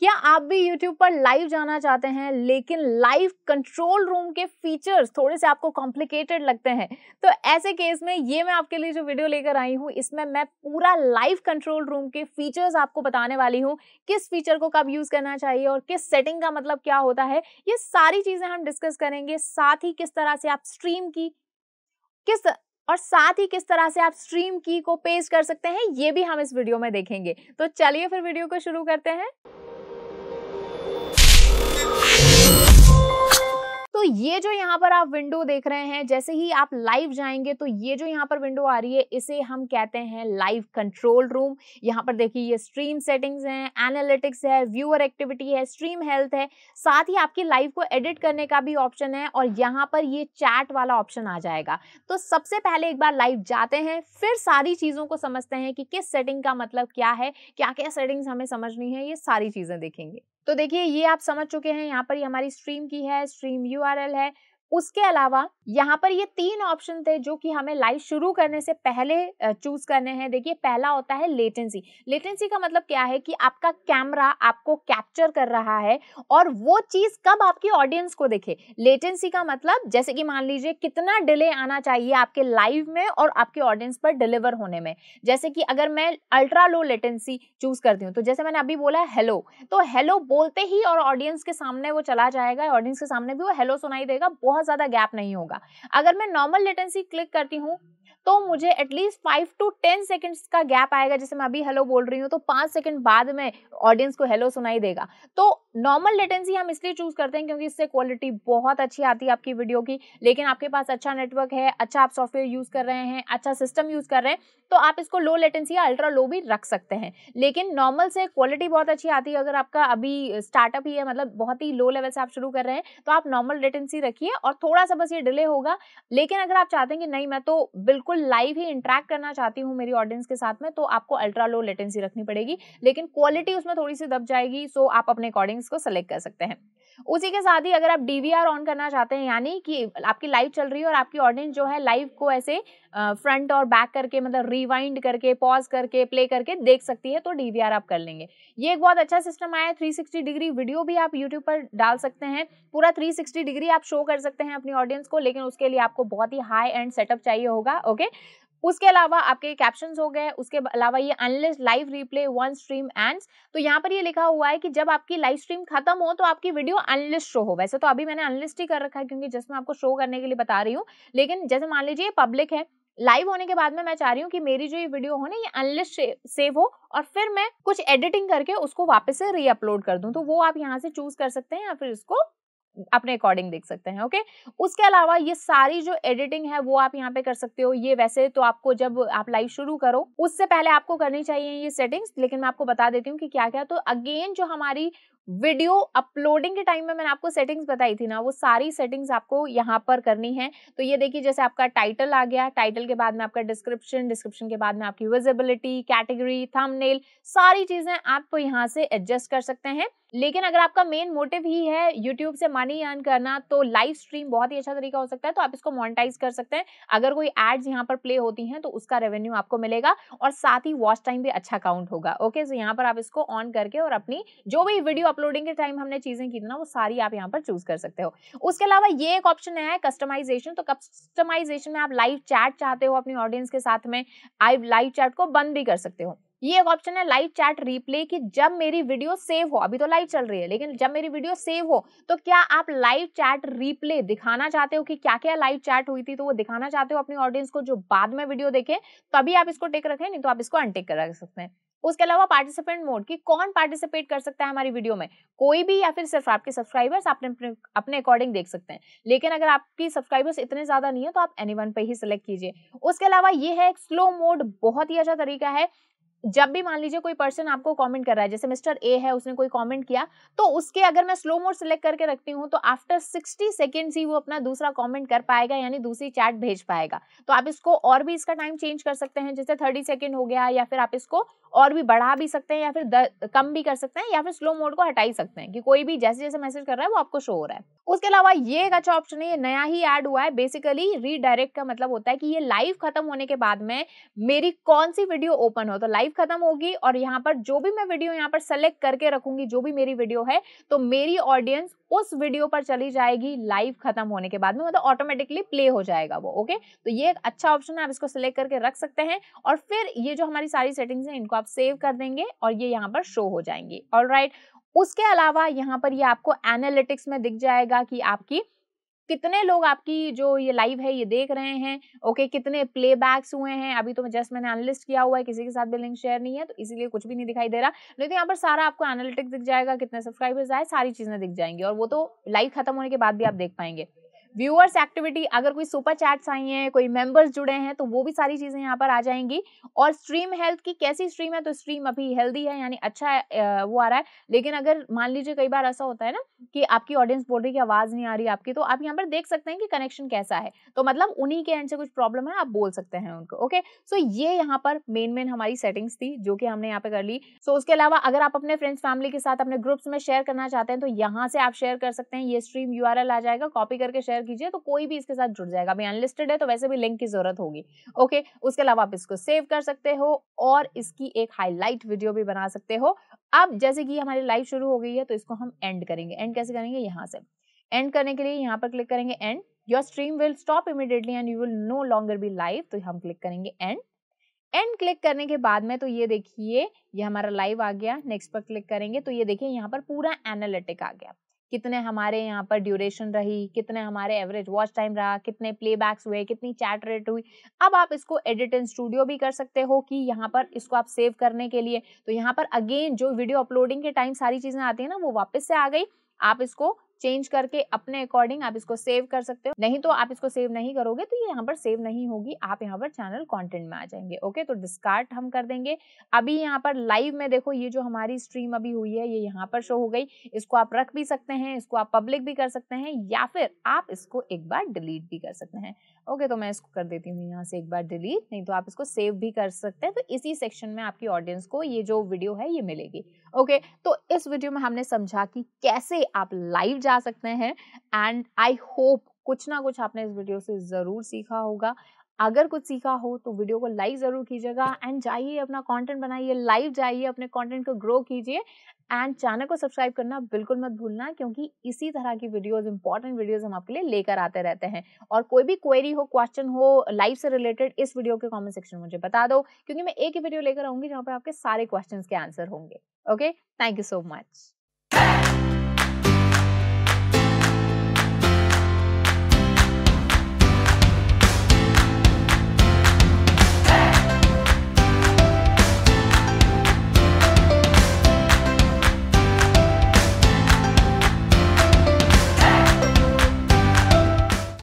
क्या आप भी YouTube पर लाइव जाना चाहते हैं लेकिन लाइव कंट्रोल रूम के फीचर्स थोड़े से आपको कॉम्प्लिकेटेड लगते हैं तो ऐसे केस में ये मैं आपके लिए जो वीडियो लेकर आई हूँ इसमें मैं पूरा लाइव कंट्रोल रूम के फीचर्स आपको बताने वाली हूँ किस फीचर को कब यूज़ करना चाहिए और किस सेटिंग का मतलब क्या होता है ये सारी चीज़ें हम डिस्कस करेंगे साथ ही किस तरह से आप स्ट्रीम की किस और साथ ही किस तरह से आप स्ट्रीम की को पेश कर सकते हैं ये भी हम इस वीडियो में देखेंगे तो चलिए फिर वीडियो को शुरू करते हैं तो ये जो यहाँ पर आप विंडो देख रहे हैं जैसे ही आप लाइव जाएंगे तो ये जो यहाँ पर विंडो आ रही है इसे हम कहते हैं लाइव कंट्रोल रूम यहाँ पर देखिए ये स्ट्रीम सेटिंग्स हैं एनालिटिक्स है व्यूअर एक्टिविटी है स्ट्रीम हेल्थ है साथ ही आपकी लाइव को एडिट करने का भी ऑप्शन है और यहाँ पर ये चैट वाला ऑप्शन आ जाएगा तो सबसे पहले एक बार लाइव जाते हैं फिर सारी चीज़ों को समझते हैं कि किस सेटिंग का मतलब क्या है क्या क्या सेटिंग्स हमें समझनी है ये सारी चीज़ें देखेंगे तो देखिए ये आप समझ चुके हैं यहाँ पर ये हमारी स्ट्रीम की है स्ट्रीम यू है उसके अलावा यहाँ पर ये तीन ऑप्शन थे जो कि हमें लाइव शुरू करने से पहले चूज करने हैं देखिए पहला होता है लेटेंसी लेटेंसी का मतलब क्या है कि आपका कैमरा आपको कैप्चर कर रहा है और वो चीज कब आपकी ऑडियंस को देखे लेटेंसी का मतलब जैसे कि मान लीजिए कितना डिले आना चाहिए आपके लाइव में और आपके ऑडियंस पर डिलीवर होने में जैसे कि अगर मैं अल्ट्रा लो लेटेंसी चूज करती हूँ तो जैसे मैंने अभी बोला हेलो तो हेलो बोलते ही और ऑडियंस के सामने वो चला जाएगा ऑडियंस के सामने भी वो हेलो सुनाई देगा बहुत बहुत ज़्यादा गैप नहीं होगा अगर मैं नॉर्मल लेटेंसी क्लिक करती हूँ तो मुझे at least five to ten seconds का गैप आएगा जैसे मैं अभी हेलो बोल रही हूँ तो पांच सेकंड बाद में ऑडियंस को हेलो सुनाई देगा तो नॉर्मल लेटेंसी हम इसलिए चूज करते हैं क्योंकि इससे क्वालिटी बहुत अच्छी आती है आपकी वीडियो की लेकिन आपके पास अच्छा नेटवर्क है अच्छा आप सॉफ्टवेयर यूज कर रहे हैं अच्छा सिस्टम यूज कर रहे हैं तो आप इसको लो लेटेंसी या अल्ट्रा लो भी रख सकते हैं लेकिन नॉर्मल से क्वालिटी बहुत अच्छी आती है अगर आपका अभी स्टार्टअप ही है मतलब बहुत ही लो लेवल से आप शुरू कर रहे हैं तो आप नॉर्मल लेटेंसी रखिए और थोड़ा सा बस ये डिले होगा लेकिन अगर आप चाहते हैं कि नहीं मैं तो बिल्कुल बिल्कुल लाइव ही इंटरेक्ट करना चाहती हूँ मेरी ऑडियंस के साथ में तो आपको अल्ट्रा लो लेटेंसी रखनी पड़ेगी लेकिन क्वालिटी उसमें थोड़ी सी दब जाएगी सो आप अपने अकॉर्डिंग को सेलेक्ट कर सकते हैं उसी के साथ ही अगर आप डीवीआर ऑन करना चाहते हैं यानी कि आपकी लाइव चल रही है और आपकी ऑडियंस जो है लाइव को ऐसे फ्रंट और बैक करके मतलब रिवाइंड करके पॉज करके प्ले करके देख सकती है तो डीवीआर आप कर लेंगे ये एक बहुत अच्छा सिस्टम आया है 360 डिग्री वीडियो भी आप यूट्यूब पर डाल सकते हैं पूरा 360 डिग्री आप शो कर सकते हैं अपनी ऑडियंस को लेकिन उसके लिए आपको बहुत ही हाई एंड सेटअप चाहिए होगा ओके उसके अलावा आपके कैप्शन हो गए उसके अलावा ये unlist live replay one stream and तो यहाँ पर ये लिखा हुआ है कि जब आपकी लाइव स्ट्रीम खत्म हो तो आपकी वीडियो अनलिस्ट शो हो वैसे तो अभी मैंने अनलिस्ट ही कर रखा है क्योंकि जस्ट मैं आपको शो करने के लिए बता रही हूँ लेकिन जैसे मान लीजिए पब्लिक है लाइव होने के बाद में मैं चाह रही हूँ कि मेरी जो ये वीडियो हो ना ये अनलिस्ट सेव हो और फिर मैं कुछ एडिटिंग करके उसको वापस से रीअपलोड कर दूँ तो वो आप यहाँ से चूज कर सकते हैं या फिर उसको अपने अकॉर्डिंग देख सकते हैं ओके उसके अलावा ये सारी जो एडिटिंग है वो आप यहाँ पे कर सकते हो ये वैसे तो आपको जब आप लाइव शुरू करो उससे पहले आपको करनी चाहिए ये सेटिंग्स लेकिन मैं आपको बता देती हूँ कि क्या क्या तो अगेन जो हमारी वीडियो अपलोडिंग के टाइम में मैंने आपको सेटिंग्स बताई थी ना वो सारी सेटिंग्स आपको यहाँ पर करनी है तो ये देखिए जैसे आपका टाइटल आ गया टाइटल के बाद में आपका डिस्क्रिप्शन डिस्क्रिप्शन के बाद में आपकी विजिबिलिटी कैटेगरी थंबनेल सारी चीजें आप यहाँ से एडजस्ट कर सकते हैं लेकिन अगर आपका मेन मोटिव ही है यूट्यूब से मनी अर्न करना तो लाइव स्ट्रीम बहुत ही अच्छा तरीका हो सकता है तो आप इसको मोनिटाइज कर सकते हैं अगर कोई एड्स यहाँ पर प्ले होती हैं तो उसका रेवेन्यू आपको मिलेगा और साथ ही वॉच टाइम भी अच्छा काउंट होगा ओके सो यहाँ पर आप इसको ऑन करके और अपनी जो भी वीडियो अपलोडिंग के टाइम हमने चीजें की थी ना वो सारी आप यहाँ पर चूज कर सकते हो उसके अलावा ये एक ऑप्शन है कस्टमाइजेशन तो कस्टमाइजेशन में आप लाइव चैट चाहते हो अपनी ऑडियंस के साथ में आई लाइव चैट को बंद भी कर सकते हो ये एक ऑप्शन है लाइव चैट रिप्ले की जब मेरी वीडियो सेव हो अभी तो लाइव चल रही है लेकिन जब मेरी वीडियो सेव हो तो क्या आप लाइव चैट रिप्ले दिखाना चाहते हो कि क्या क्या लाइव चैट हुई थी तो वो दिखाना चाहते हो अपनी ऑडियंस को जो बाद में वीडियो देखे तभी आप इसको टेक रखें नहीं तो आप इसको अनटेक कर सकते हैं उसके अलावा पार्टिसिपेंट मोड कि कौन पार्टिसिपेट कर सकता है हमारी वीडियो में कोई भी या फिर सिर्फ आपके सब्सक्राइबर्स आपने अपने अकॉर्डिंग देख सकते हैं लेकिन अगर आपकी सब्सक्राइबर्स इतने ज़्यादा नहीं है तो आप एनी पे ही सिलेक्ट कीजिए उसके अलावा ये है स्लो मोड बहुत ही अच्छा तरीका है जब भी मान लीजिए कोई पर्सन आपको कमेंट कर रहा है जैसे मिस्टर ए है उसने कोई कमेंट किया तो उसके अगर मैं स्लो मोड सेलेक्ट करके रखती हूँ तो आफ्टर 60 सेकेंड्स ही वो अपना दूसरा कमेंट कर पाएगा यानी दूसरी चैट भेज पाएगा तो आप इसको और भी इसका टाइम चेंज कर सकते हैं जैसे थर्टी सेकेंड हो गया या फिर आप इसको और भी बढ़ा भी सकते हैं या फिर कम भी कर सकते हैं या फिर स्लो मोड को हटा ही सकते हैं कि कोई भी जैसे जैसे मैसेज कर रहा है वो आपको शो हो रहा है उसके अलावा ये एक अच्छा ऑप्शन है ये नया ही ऐड हुआ है बेसिकली रीडायरेक्ट का मतलब होता है कि ये लाइव खत्म होने के बाद में मेरी कौन सी वीडियो ओपन हो तो लाइव खत्म होगी और यहाँ पर जो भी मैं वीडियो यहाँ पर सेलेक्ट करके रखूंगी जो भी मेरी वीडियो है तो मेरी ऑडियंस उस वीडियो पर चली जाएगी लाइव खत्म होने के बाद में मतलब ऑटोमेटिकली प्ले हो जाएगा वो ओके तो ये एक अच्छा ऑप्शन है आप इसको सिलेक्ट करके रख सकते हैं और फिर ये जो हमारी सारी सेटिंग्स हैं इनको आप सेव कर देंगे और ये यहाँ पर शो हो जाएंगी ऑल उसके अलावा यहाँ पर ये यह आपको एनालिटिक्स में दिख जाएगा कि आपकी कितने लोग आपकी जो ये लाइव है ये देख रहे हैं ओके कितने प्लेबैक्स हुए हैं अभी तो मैं जस्ट मैंने अनलिस्ट किया हुआ है किसी के साथ भी लिंक शेयर नहीं है तो इसीलिए कुछ भी नहीं दिखाई दे रहा लेकिन तो यहाँ पर सारा आपको एनालिटिक्स दिख जाएगा कितने सब्सक्राइबर्स आए सारी चीजें दिख जाएंगी और वो तो लाइव खत्म होने के बाद भी आप देख पाएंगे व्यूअर्स एक्टिविटी अगर कोई सुपर चैट्स आई हैं कोई मेंबर्स जुड़े हैं तो वो भी सारी चीज़ें यहाँ पर आ जाएंगी और स्ट्रीम हेल्थ की कैसी स्ट्रीम है तो स्ट्रीम अभी हेल्दी है यानी अच्छा वो आ रहा है लेकिन अगर मान लीजिए कई बार ऐसा होता है ना कि आपकी ऑडियंस बोल रही है कि आवाज़ नहीं आ रही आपकी तो आप यहाँ पर देख सकते हैं कि कनेक्शन कैसा है तो मतलब उन्हीं के एंड से कुछ प्रॉब्लम है आप बोल सकते हैं उनको ओके सो ये यहाँ पर मेन मेन हमारी सेटिंग्स थी जो कि हमने यहाँ पे कर ली सो so, उसके अलावा अगर आप अपने फ्रेंड्स फैमिली के साथ अपने ग्रुप्स में शेयर करना चाहते हैं तो यहाँ से आप शेयर कर सकते हैं ये स्ट्रीम यू आ जाएगा कॉपी करके शेयर कीजिए तो कोई भी इसके साथ जुड़ जाएगा अभी अनलिस्टेड है तो वैसे भी लिंक की जरूरत होगी ओके उसके अलावा आप इसको सेव कर सकते हो और इसकी एक हाईलाइट वीडियो भी बना सकते हो अब जैसे कि हमारी लाइव शुरू हो गई है तो इसको हम एंड करेंगे एंड कैसे करेंगे यहाँ से एंड करने के लिए यहाँ पर क्लिक करेंगे and your stream will stop immediately and you will no longer be live तो हम क्लिक करेंगे एंड एंड क्लिक करने के बाद में तो ये देखिए ये हमारा लाइव आ गया नेक्स्ट पर क्लिक करेंगे तो ये देखिए यहाँ पर पूरा एनालिटिक आ गया कितने हमारे यहाँ पर ड्यूरेशन रही कितने हमारे एवरेज वॉच टाइम रहा कितने प्लेबैक्स हुए कितनी चैट रेट हुई अब आप इसको एडिट इन स्टूडियो भी कर सकते हो कि यहाँ पर इसको आप सेव करने के लिए तो यहाँ पर अगेन जो वीडियो अपलोडिंग के टाइम सारी चीज़ें आती है ना वो वापस से आ गई आप इसको चेंज करके अपने अकॉर्डिंग आप इसको सेव कर सकते हो नहीं तो आप इसको सेव नहीं करोगे तो ये यहाँ पर सेव नहीं होगी आप यहाँ पर चैनल कॉन्टेंट में आ जाएंगे ओके तो डिस्कार्ड हम कर देंगे अभी यहाँ पर लाइव में देखो ये जो हमारी स्ट्रीम अभी हुई है ये यहाँ पर शो हो गई इसको आप रख भी सकते हैं इसको आप पब्लिक भी कर सकते हैं या फिर आप इसको एक बार डिलीट भी कर सकते हैं ओके तो मैं इसको कर देती हूँ यहाँ से एक बार डिलीट नहीं तो आप इसको सेव भी कर सकते हैं तो इसी सेक्शन में आपकी ऑडियंस को ये जो वीडियो है ये मिलेगी ओके तो इस वीडियो में हमने समझा कि कैसे आप लाइव जा सकते हैं एंड आई होप कुछ ना कुछ आपने इस वीडियो से ज़रूर सीखा होगा अगर कुछ सीखा हो तो वीडियो को लाइक ज़रूर कीजिएगा एंड जाइए अपना कंटेंट बनाइए लाइव जाइए अपने कंटेंट को ग्रो कीजिए एंड चैनल को सब्सक्राइब करना बिल्कुल मत भूलना क्योंकि इसी तरह की वीडियोस इंपॉर्टेंट वीडियोस हम आपके लिए लेकर आते रहते हैं और कोई भी क्वेरी हो क्वेश्चन हो लाइव से रिलेटेड इस वीडियो के कॉमेंट सेक्शन में मुझे बता दो क्योंकि मैं एक ही वीडियो लेकर आऊंगी जहाँ पर आपके सारे क्वेश्चन के आंसर होंगे okay thank you so much